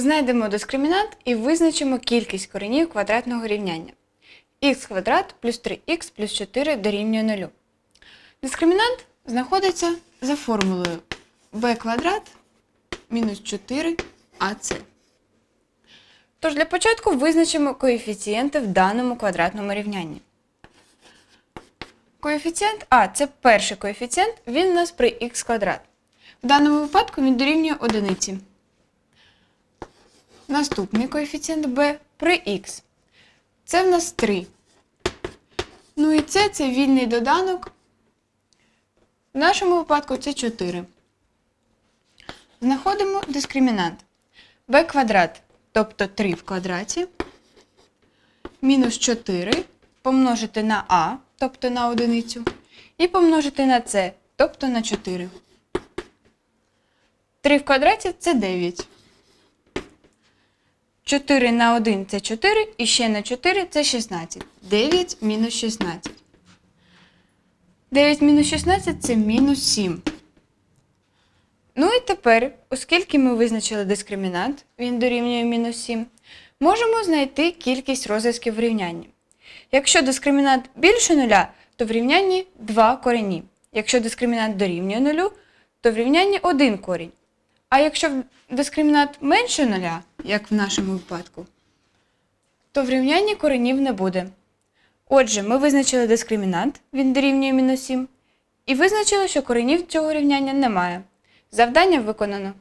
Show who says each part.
Speaker 1: Знайдемо дискримінант і визначимо кількість коренів квадратного рівняння х квадрат плюс 3х плюс 4 дорівнює 0. Дискримінант знаходиться за формулою b квадрат мінус 4ac. Тож для початку визначимо коефіцієнти в даному квадратному рівнянні. Коефіцієнт А це перший коефіцієнт, він у нас при х квадрат. В даному випадку він дорівнює одиниці. Наступний коефіцієнт b при x. Це в нас 3. Ну і це це вільний доданок. В нашому випадку це 4. Знаходимо дискримінант b квадрат, тобто 3 в квадраті, мінус 4 помножити на а, тобто на одиницю, і помножити на С, тобто на 4. 3 в квадраті це 9. 4 на 1 це 4, і ще на 4 це 16. 9 мінус 16. 9 мінус 16 це мінус 7. Ну і тепер, оскільки ми визначили дискримінант, він дорівнює мінус 7, можемо знайти кількість розв'язків в рівнянні. Якщо дискримінант більше нуля, то в рівнянні 2 корені. Якщо дискримінант дорівнює нулю, то в рівнянні 1 корінь. А якщо дискримінант менше нуля, як в нашому випадку. То врівняння коренів не буде. Отже, ми визначили дискримінант, він дорівнює мінус 7, і визначили, що коренів цього рівняння немає. Завдання виконано.